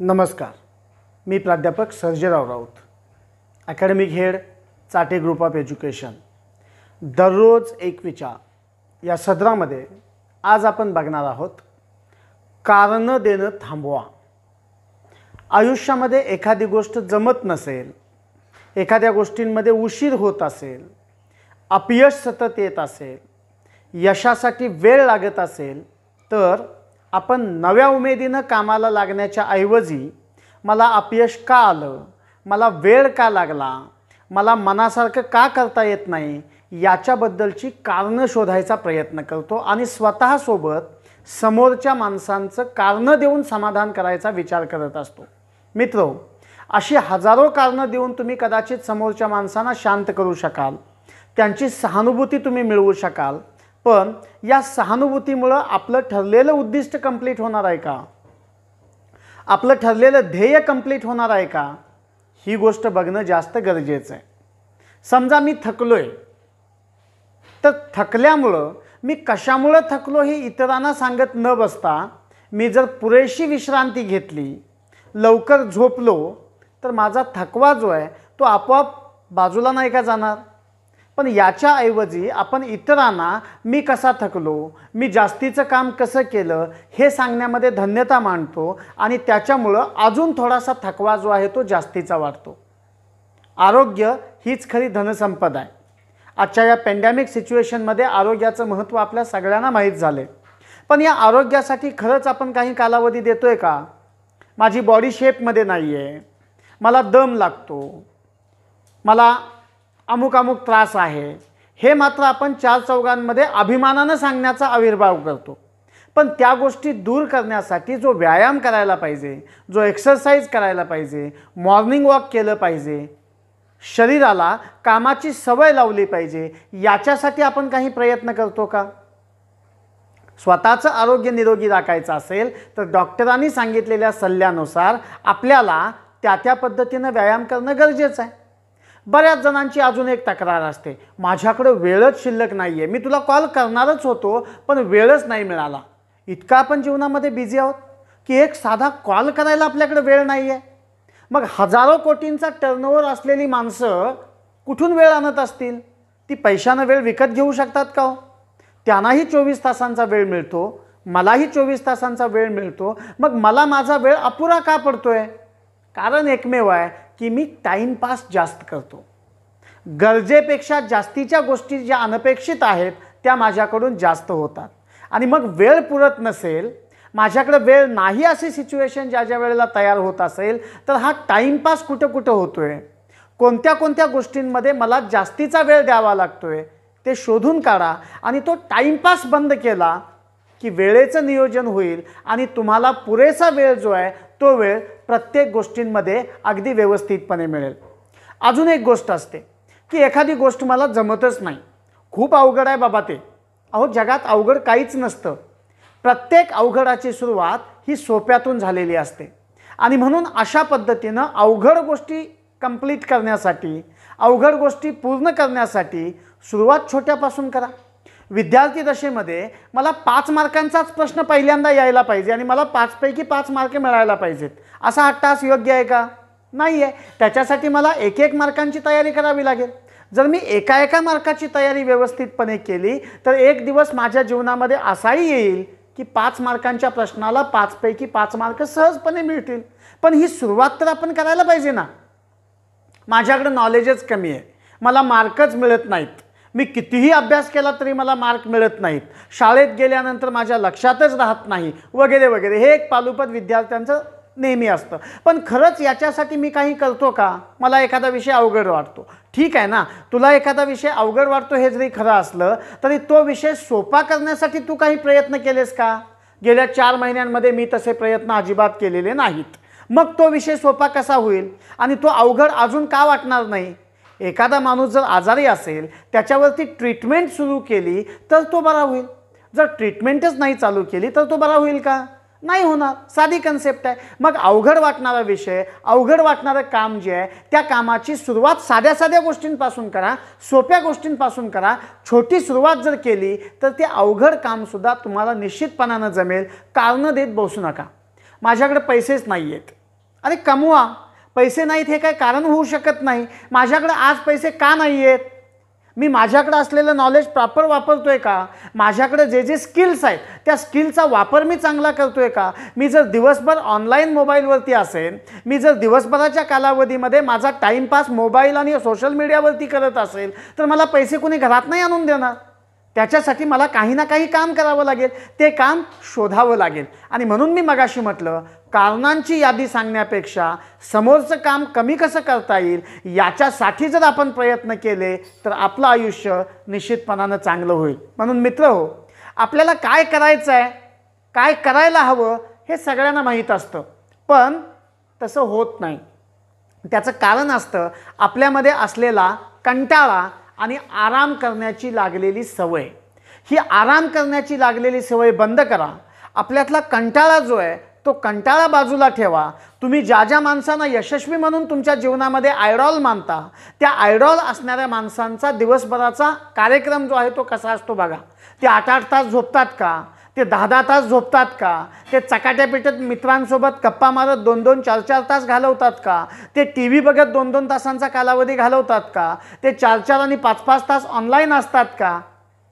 नमस्कार मी प्राध्यापक Sarjerao Raut academic head Chate group of education दररोज एक विचार या सदरामध्ये आज आपण बघणार आहोत कारणं देणं थांबवा आयुष्यामध्ये एखादी गोष्ट जमत नसेल एखाद्या गोष्टींमध्ये उशीर होत असेल अपयश सतत येत असेल यशासाठी वेळ लागत असेल तर आपण नव्या उमेदीनं कामाला लागण्याच्या ऐवजी मला अपयश का आलं मला वेळ का लागला मला मनासारखं का करता येत नाही याच्याबद्दलची कारणं शोधायचा प्रयत्न करतो आणि स्वतःसोबत समोरच्या माणसांचं कारणं देऊन समाधान करायचा विचार करत असतो मित्रो अशी हजारो कारणं देऊन तुम्ही कदाचित समोरच्या माणसांना शांत करू शकाल त्यांची सहानुभूती तुम्ही मिळवू शकाल पण या सहानुभूतीमुळं आपलं ठरलेलं उद्दिष्ट कंप्लीट होणार आहे का आपलं ठरलेलं ध्येय कंप्लीट होणार आहे का ही गोष्ट बघणं जास्त गरजेचं आहे समजा मी थकलो आहे तर थकल्यामुळं मी कशामुळं थकलो हे इतरांना सांगत न बसता मी जर पुरेशी विश्रांती घेतली लवकर झोपलो तर माझा थकवा जो आहे तो आपोआप बाजूला नाही का जाणार पण याच्याऐवजी आपण इतरांना मी कसा थकलो मी जास्तीचं काम कसं केलं हे सांगण्यामध्ये धन्यता मानतो आणि त्याच्यामुळं अजून थोडासा थकवा जो आहे तो जास्तीचा वाढतो आरोग्य हीच खरी धनसंपदा आहे आजच्या या पॅन्डेमिक सिच्युएशनमध्ये आरोग्याचं महत्त्व आपल्या सगळ्यांना माहीत झालं पण या आरोग्यासाठी खरंच आपण काही कालावधी देतो आहे का माझी बॉडी शेपमध्ये नाही आहे मला दम लागतो मला अमुक अमुक त्रास आहे हे मात्र आपण चार चौघांमध्ये अभिमानानं सांगण्याचा आविर्भाव करतो पण त्या गोष्टी दूर करण्यासाठी जो व्यायाम करायला पाहिजे जो एक्सरसाइज करायला पाहिजे मॉर्निंग वॉक केलं पाहिजे शरीराला कामाची सवय लावली पाहिजे याच्यासाठी आपण काही प्रयत्न करतो का स्वतःचं आरोग्य निरोगी राखायचं असेल तर डॉक्टरांनी सांगितलेल्या सल्ल्यानुसार आपल्याला त्या त्या पद्धतीनं व्यायाम करणं गरजेचं आहे बऱ्याच जणांची अजून एक तक्रार असते माझ्याकडं वेळच शिल्लक नाही आहे मी तुला कॉल करणारच होतो पण वेळच नाही मिळाला इतका आपण जीवनामध्ये बिझी आहोत की एक साधा कॉल करायला आपल्याकडे वेळ नाही आहे मग हजारो कोटींचा टर्नओव्हर असलेली माणसं कुठून वेळ आणत असतील ती पैशानं वेळ विकत घेऊ शकतात का हो त्यांनाही चोवीस तासांचा वेळ मिळतो मलाही चोवीस तासांचा वेळ मिळतो मग मला माझा वेळ अपुरा का पडतोय कारण एकमेव आहे की मी टाईमपास जास्त करतो गरजेपेक्षा जास्तीच्या गोष्टी ज्या अनपेक्षित आहेत त्या माझ्याकडून जास्त होतात आणि मग वेळ पुरत नसेल माझ्याकडे वेळ नाही अशी सिच्युएशन ज्या ज्या वेळेला तयार होत असेल तर हा टाईमपास कुठं कुठं होतो आहे कोणत्या कोणत्या गोष्टींमध्ये मला जास्तीचा वेळ द्यावा लागतो आहे ते शोधून काढा आणि तो टाईमपास बंद केला की वेळेचं नियोजन होईल आणि तुम्हाला पुरेसा वेळ जो आहे तो वेळ प्रत्येक गोष्टींमध्ये अगदी व्यवस्थितपणे मिळेल अजून एक गोष्ट असते की एखादी गोष्ट मला जमतच नाही खूप अवघड आहे बाबा ते अहो जगात अवघड काहीच नसतं प्रत्येक अवघडाची सुरुवात ही सोप्यातून झालेली असते आणि म्हणून अशा पद्धतीनं अवघड गोष्टी कंप्लीट करण्यासाठी अवघड गोष्टी पूर्ण करण्यासाठी सुरुवात छोट्यापासून करा विद्यार्थी मला पाच मार्कांचाच प्रश्न पहिल्यांदा यायला पाहिजे आणि मला पाचपैकी पाच मार्क मिळायला पाहिजेत असा हट्टास योग्य आहे का नाही आहे त्याच्यासाठी मला एक एक मार्कांची तयारी करावी लागेल जर मी एका एका मार्काची तयारी व्यवस्थितपणे केली तर एक दिवस माझ्या जीवनामध्ये असाही येईल की पाच मार्कांच्या प्रश्नाला पाचपैकी पाच मार्क सहजपणे मिळतील पण ही सुरुवात तर आपण करायला पाहिजे ना माझ्याकडे नॉलेजच कमी आहे मला मार्कच मिळत नाहीत मी कितीही अभ्यास केला तरी मला मार्क मिळत नाहीत शाळेत गेल्यानंतर माझ्या लक्षातच राहत नाही वगैरे वगैरे हे एक पालुपद विद्यार्थ्यांचं नेहमी असतं पण खरंच याच्यासाठी मी काही करतो का मला एखादा विषय अवघड वाटतो ठीक आहे ना तुला एखादा विषय अवघड वाटतो हे जरी खरं असलं तरी तो विषय सोपा करण्यासाठी तू काही प्रयत्न केलेस का गेल्या चार महिन्यांमध्ये मी तसे प्रयत्न अजिबात केलेले नाहीत मग तो विषय सोपा कसा होईल आणि तो अवघड अजून का वाटणार नाही एखादा माणूस जर आजारी असेल त्याच्यावरती ट्रीटमेंट सुरू केली तर तो बरा होईल जर ट्रीटमेंटच नाही चालू केली तर तो बरा होईल का नाही होणार साधी कन्सेप्ट आहे मग अवघड वाटणारा विषय अवघड वाटणारं काम जे आहे त्या कामाची सुरुवात साध्या साध्या गोष्टींपासून करा सोप्या गोष्टींपासून करा छोटी सुरुवात जर केली तर ते अवघड कामसुद्धा तुम्हाला निश्चितपणानं जमेल कारणं देत बसू नका माझ्याकडे पैसेच नाही आहेत अरे कमवा पैसे नाहीत हे काही कारण होऊ शकत नाही माझ्याकडं आज पैसे का नाही आहेत मी माझ्याकडं असलेलं नॉलेज प्रॉपर वापरतो आहे का माझ्याकडे जे जे स्किल्स आहेत त्या स्किलचा वापर मी चांगला करतो आहे का मी जर दिवसभर ऑनलाईन मोबाईलवरती असेन मी जर दिवसभराच्या कालावधीमध्ये माझा टाईमपास मोबाईल आणि सोशल मीडियावरती करत असेल तर मला पैसे कुणी घरात नाही आणून देणार त्याच्यासाठी मला काही ना काही काम करावं लागेल ते काम शोधावं लागेल आणि म्हणून मी मगाशी म्हटलं कारणांची यादी सांगण्यापेक्षा समोरचं काम कमी कसं करता येईल याच्यासाठी जर आपण प्रयत्न केले तर आपलं आयुष्य निश्चितपणानं चांगलं होईल म्हणून मित्र हो आपल्याला काय करायचं आहे काय करायला हवं हे सगळ्यांना माहीत असतं पण तसं होत नाही त्याचं कारण असतं आपल्यामध्ये असलेला कंटाळा आणि आराम करण्याची लागलेली सवय ही आराम करण्याची लागलेली सवय बंद करा आपल्यातला कंटाळा जो आहे तो कंटाळा बाजूला ठेवा तुम्ही ज्या ज्या माणसांना यशस्वी म्हणून तुमच्या जीवनामध्ये आयडॉल मानता त्या आयडॉल असणाऱ्या माणसांचा दिवसभराचा कार्यक्रम जो आहे तो कसा असतो बघा ते आठ आठ तास झोपतात का ते दहा दहा तास झोपतात का ते चकाट्यापेटत मित्रांसोबत गप्पा मारत दोन दोन चार चार तास घालवतात का ते टी व्ही बघत दोन दोन तासांचा कालावधी घालवतात का ते चार चार आणि पाच पाच तास ऑनलाईन असतात का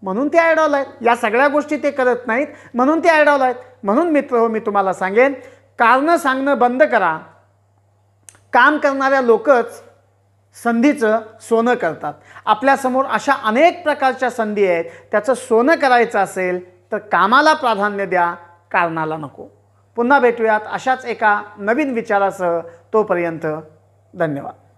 म्हणून ते आयडॉल आहेत या सगळ्या गोष्टी ते करत नाहीत म्हणून ते आयडॉल आहेत म्हणून मित्र मी तुम्हाला सांगेन कारणं सांगणं बंद करा काम करणाऱ्या लोकच संधीचं सोनं करतात आपल्यासमोर अशा अनेक प्रकारच्या संधी आहेत त्याचं सोनं करायचं असेल तर कामाला प्राधान्य द्या कारणाला नको पुन्हा भेटूयात अशाच एका नवीन विचारासह तोपर्यंत धन्यवाद